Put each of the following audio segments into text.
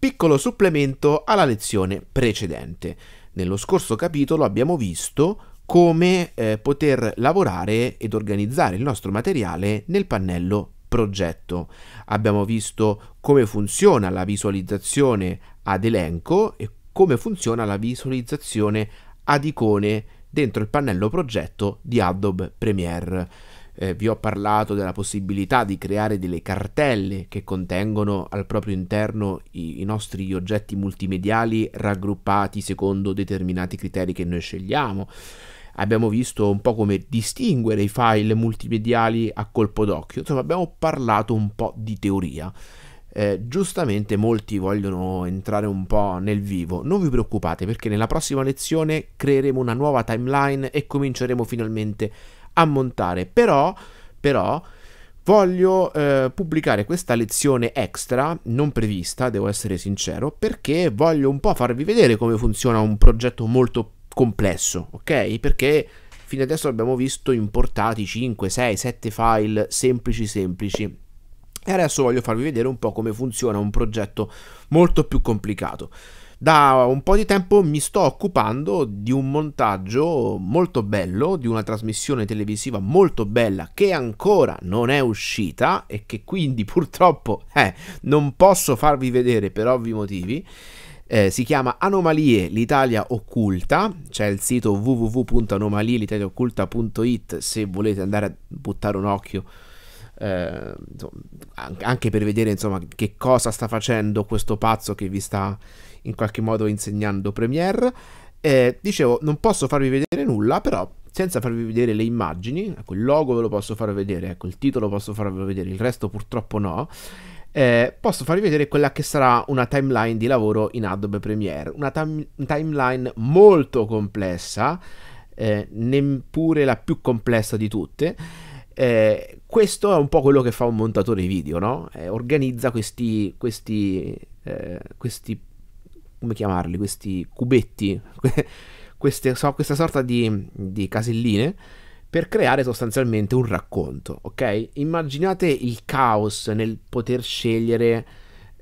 piccolo supplemento alla lezione precedente. Nello scorso capitolo abbiamo visto come eh, poter lavorare ed organizzare il nostro materiale nel pannello progetto. Abbiamo visto come funziona la visualizzazione ad elenco e come funziona la visualizzazione ad icone dentro il pannello progetto di Adobe Premiere eh, vi ho parlato della possibilità di creare delle cartelle che contengono al proprio interno i, i nostri oggetti multimediali raggruppati secondo determinati criteri che noi scegliamo abbiamo visto un po' come distinguere i file multimediali a colpo d'occhio, insomma abbiamo parlato un po' di teoria. Eh, giustamente molti vogliono entrare un po' nel vivo, non vi preoccupate perché nella prossima lezione creeremo una nuova timeline e cominceremo finalmente a a montare, però, però voglio eh, pubblicare questa lezione extra, non prevista, devo essere sincero, perché voglio un po' farvi vedere come funziona un progetto molto complesso, ok? Perché fino adesso abbiamo visto importati 5, 6, 7 file semplici semplici. E adesso voglio farvi vedere un po' come funziona un progetto molto più complicato. Da un po' di tempo mi sto occupando di un montaggio molto bello, di una trasmissione televisiva molto bella che ancora non è uscita e che quindi purtroppo eh, non posso farvi vedere per ovvi motivi. Eh, si chiama Anomalie l'Italia occulta, c'è il sito www.anomalielitaliaocculta.it se volete andare a buttare un occhio eh, anche per vedere insomma che cosa sta facendo questo pazzo che vi sta in qualche modo insegnando Premiere. Eh, dicevo, non posso farvi vedere nulla, però senza farvi vedere le immagini, ecco, il logo ve lo posso far vedere, ecco, il titolo posso farvelo vedere, il resto purtroppo no. Eh, posso farvi vedere quella che sarà una timeline di lavoro in Adobe Premiere, una tam- timeline molto complessa, eh, neppure la più complessa di tutte. Eh, questo è un po' quello che fa un montatore video, no? Eh, organizza questi, questi, eh, questi come chiamarli, questi cubetti, queste, so, questa sorta di, di caselline per creare sostanzialmente un racconto, ok? Immaginate il caos nel poter scegliere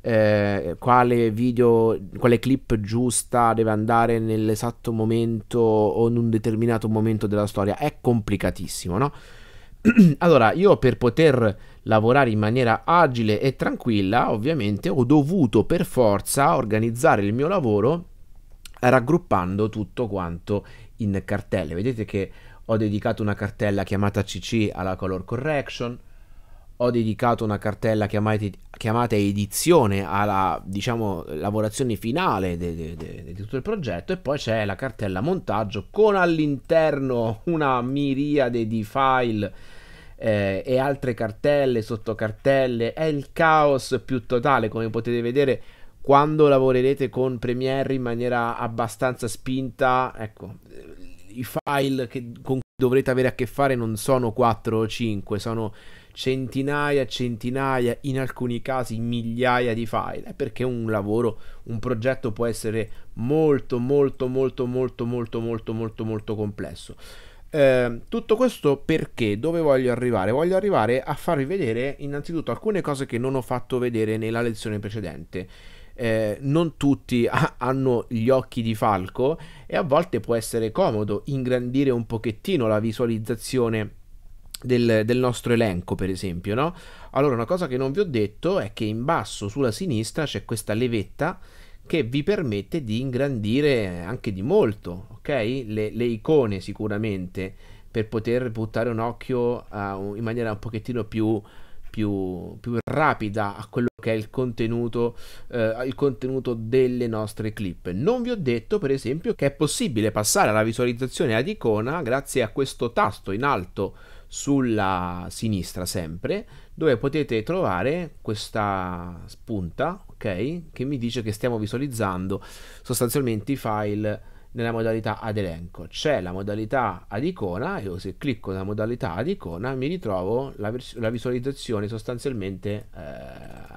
eh, quale video, quale clip giusta deve andare nell'esatto momento o in un determinato momento della storia. È complicatissimo, no? allora, io per poter lavorare in maniera agile e tranquilla, ovviamente ho dovuto per forza organizzare il mio lavoro raggruppando tutto quanto in cartelle. Vedete che ho dedicato una cartella chiamata CC alla color correction, ho dedicato una cartella chiamate, chiamata edizione alla diciamo, lavorazione finale di tutto il progetto e poi c'è la cartella montaggio con all'interno una miriade di file eh, e altre cartelle, sotto cartelle è il caos più totale come potete vedere quando lavorerete con Premiere in maniera abbastanza spinta, ecco, i file che, con cui dovrete avere a che fare non sono 4 o 5, sono centinaia, centinaia, in alcuni casi migliaia di file, eh, perché un lavoro, un progetto può essere molto, molto, molto, molto, molto, molto, molto, molto complesso. Eh, tutto questo perché dove voglio arrivare? Voglio arrivare a farvi vedere innanzitutto alcune cose che non ho fatto vedere nella lezione precedente eh, non tutti ha hanno gli occhi di falco e a volte può essere comodo ingrandire un pochettino la visualizzazione del, del, nostro elenco, per esempio, no? Allora, una cosa che non vi ho detto è che in basso sulla sinistra c'è questa levetta che vi permette di ingrandire anche di molto, ok? Le, le icone sicuramente per poter buttare un occhio uh, in maniera un pochettino più più, più rapida a quello che è il contenuto, eh, il contenuto delle nostre clip. Non vi ho detto, per esempio, che è possibile passare alla visualizzazione ad icona grazie a questo tasto in alto sulla sinistra sempre dove potete trovare questa spunta ok che mi dice che stiamo visualizzando sostanzialmente i file nella modalità ad elenco. C'è la modalità ad icona, io se clicco nella modalità ad icona mi ritrovo la, la visualizzazione sostanzialmente eh,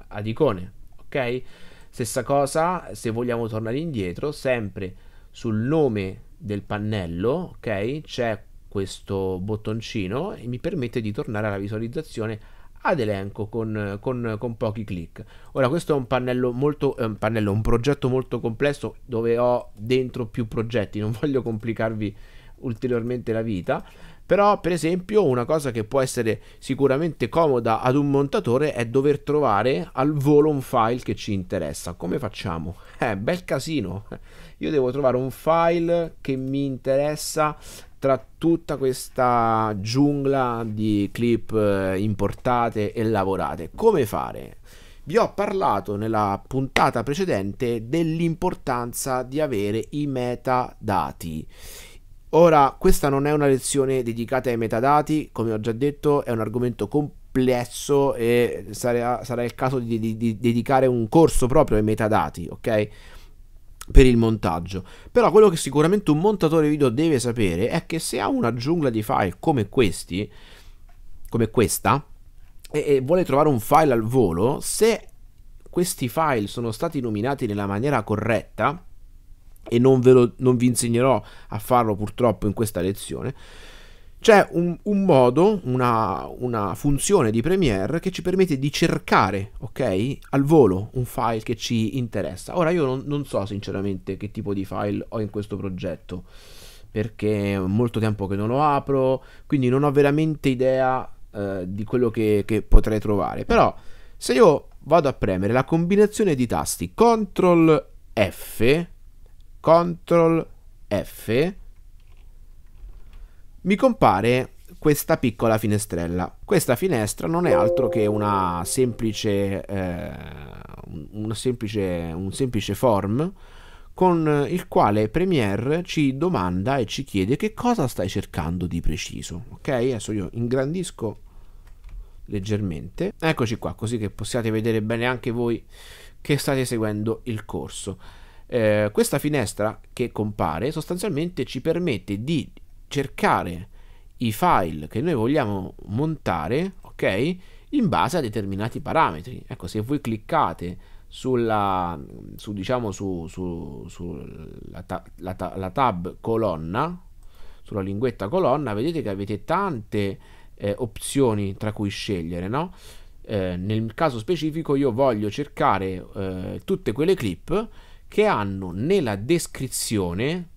ad icone, ok? Stessa cosa se vogliamo tornare indietro, sempre sul nome del pannello, ok? C'è questo bottoncino e mi permette di tornare alla visualizzazione ad elenco con, con, con pochi clic. Ora questo è un pannello molto, eh, un pannello, un progetto molto complesso dove ho dentro più progetti, non voglio complicarvi ulteriormente la vita, però per esempio una cosa che può essere sicuramente comoda ad un montatore è dover trovare al volo un file che ci interessa. Come facciamo? Eh, bel casino. Io devo trovare un file che mi interessa tra tutta questa giungla di clip eh, importate e lavorate. Come fare? Vi ho parlato nella puntata precedente dell'importanza di avere i metadati. Ora, questa non è una lezione dedicata ai metadati, come ho già detto, è un argomento complesso e sarà, sarà il caso di, di, di dedicare un corso proprio ai metadati, ok? per il montaggio. Però quello che sicuramente un montatore video deve sapere è che se ha una giungla di file come questi, come questa, e, e vuole trovare un file al volo, se questi file sono stati nominati nella maniera corretta, e non, lo, non vi insegnerò a farlo purtroppo in questa lezione, c'è un, un modo, una, una, funzione di Premiere che ci permette di cercare, ok, al volo un file che ci interessa. Ora io non, non so sinceramente che tipo di file ho in questo progetto, perché è molto tempo che non lo apro, quindi non ho veramente idea eh, di quello che, che potrei trovare. Però se io vado a premere la combinazione di tasti CTRL F, CTRL F, mi compare questa piccola finestrella. Questa finestra non è altro che una semplice, eh, una semplice, un semplice form con il quale Premiere ci domanda e ci chiede che cosa stai cercando di preciso. Ok, adesso io ingrandisco leggermente. Eccoci qua, così che possiate vedere bene anche voi che state seguendo il corso. Eh, questa finestra che compare sostanzialmente ci permette di cercare i file che noi vogliamo montare, ok? In base a determinati parametri. Ecco, se voi cliccate sulla, su, diciamo, su, su, sulla ta la ta la tab colonna, sulla linguetta colonna, vedete che avete tante eh, opzioni tra cui scegliere, no? Eh, nel caso specifico io voglio cercare eh, tutte quelle clip che hanno nella descrizione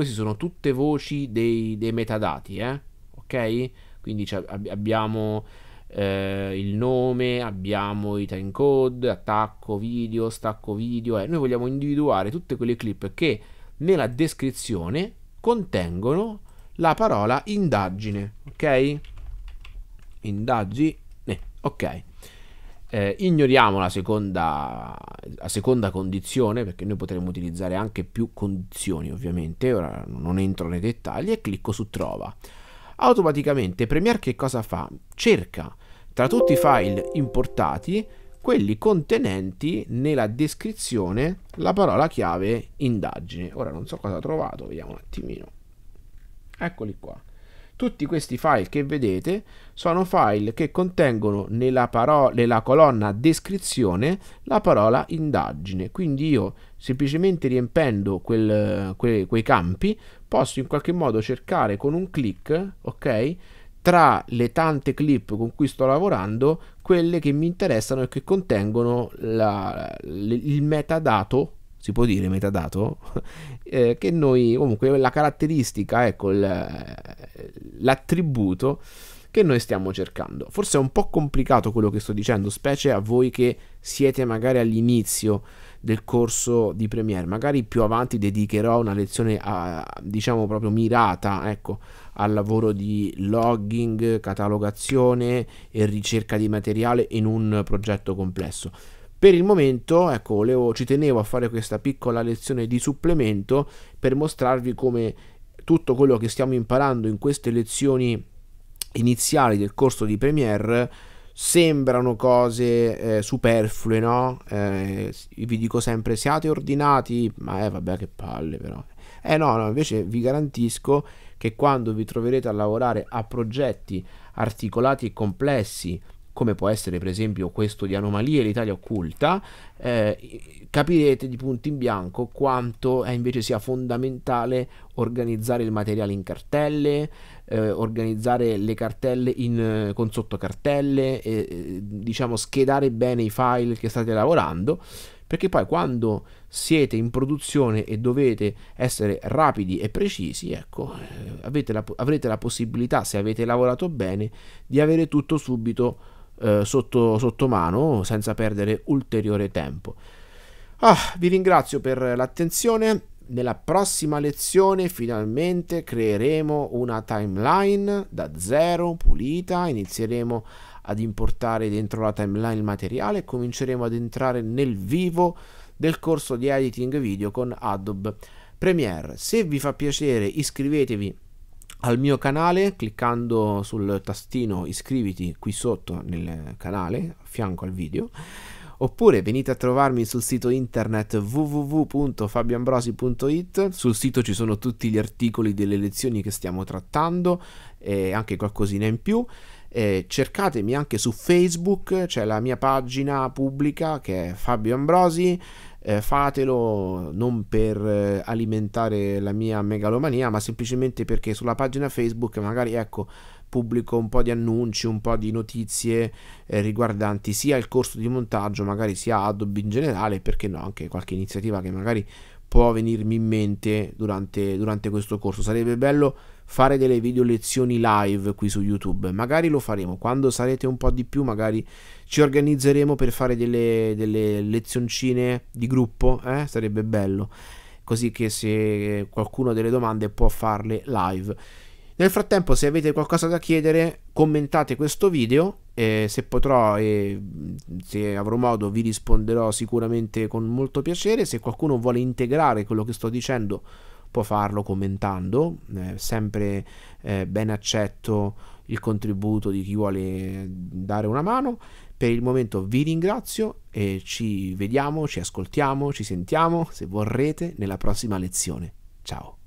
queste sono tutte voci dei, dei metadati, eh? ok? Quindi abbiamo eh, il nome, abbiamo i time code, attacco video, stacco video. Eh. Noi vogliamo individuare tutte quelle clip che nella descrizione contengono la parola indagine, ok? Indagine, eh, ok. Eh, ignoriamo la seconda, la seconda, condizione perché noi potremmo utilizzare anche più condizioni ovviamente, ora non entro nei dettagli e clicco su trova. Automaticamente Premiere che cosa fa? Cerca tra tutti i file importati quelli contenenti nella descrizione la parola chiave indagine. Ora non so cosa ha trovato, vediamo un attimino. Eccoli qua. Tutti questi file che vedete sono file che contengono nella, nella colonna descrizione la parola indagine, quindi io semplicemente riempendo quel, que quei campi posso in qualche modo cercare con un clic, ok? tra le tante clip con cui sto lavorando quelle che mi interessano e che contengono la, il metadato si può dire metadato, eh, che noi comunque la caratteristica, ecco l'attributo che noi stiamo cercando. Forse è un po' complicato quello che sto dicendo, specie a voi che siete magari all'inizio del corso di Premiere, magari più avanti dedicherò una lezione a, diciamo proprio mirata, ecco, al lavoro di logging, catalogazione e ricerca di materiale in un progetto complesso per il momento, ecco, volevo, ci tenevo a fare questa piccola lezione di supplemento per mostrarvi come tutto quello che stiamo imparando in queste lezioni iniziali del corso di Premiere sembrano cose eh, superflue, no? Eh, vi dico sempre siate ordinati, ma eh vabbè che palle però. Eh no, no, invece vi garantisco che quando vi troverete a lavorare a progetti articolati e complessi come può essere per esempio questo di Anomalie, l'Italia occulta, eh, capirete di punto in bianco quanto è eh, invece sia fondamentale organizzare il materiale in cartelle, eh, organizzare le cartelle in, eh, con sottocartelle, eh, diciamo schedare bene i file che state lavorando perché poi quando siete in produzione e dovete essere rapidi e precisi, ecco, eh, la, avrete la possibilità, se avete lavorato bene, di avere tutto subito eh, sotto, sotto mano senza perdere ulteriore tempo. Ah, vi ringrazio per l'attenzione. Nella prossima lezione finalmente creeremo una timeline da zero, pulita, inizieremo ad importare dentro la timeline il materiale e cominceremo ad entrare nel vivo del corso di editing video con Adobe Premiere. Se vi fa piacere iscrivetevi al mio canale cliccando sul tastino iscriviti qui sotto nel canale a fianco al video oppure venite a trovarmi sul sito internet www.fabioambrosi.it sul sito ci sono tutti gli articoli delle lezioni che stiamo trattando e anche qualcosina in più eh, cercatemi anche su Facebook, c'è la mia pagina pubblica che è Fabio Ambrosi. Eh, fatelo non per eh, alimentare la mia megalomania, ma semplicemente perché sulla pagina Facebook magari ecco pubblico un po' di annunci, un po' di notizie eh, riguardanti sia il corso di montaggio, magari sia Adobe in generale, perché no, anche qualche iniziativa che magari può venirmi in mente durante, durante, questo corso. Sarebbe bello fare delle video lezioni live qui su YouTube. Magari lo faremo. Quando sarete un po' di più, magari ci organizzeremo per fare delle, delle lezioncine di gruppo. Eh? Sarebbe bello. Così che se qualcuno ha delle domande può farle live. Nel frattempo, se avete qualcosa da chiedere, commentate questo video. E se potrò e se avrò modo, vi risponderò sicuramente con molto piacere. Se qualcuno vuole integrare quello che sto dicendo, può farlo commentando. È eh, sempre eh, ben accetto il contributo di chi vuole dare una mano. Per il momento vi ringrazio e ci vediamo, ci ascoltiamo, ci sentiamo, se vorrete, nella prossima lezione. Ciao.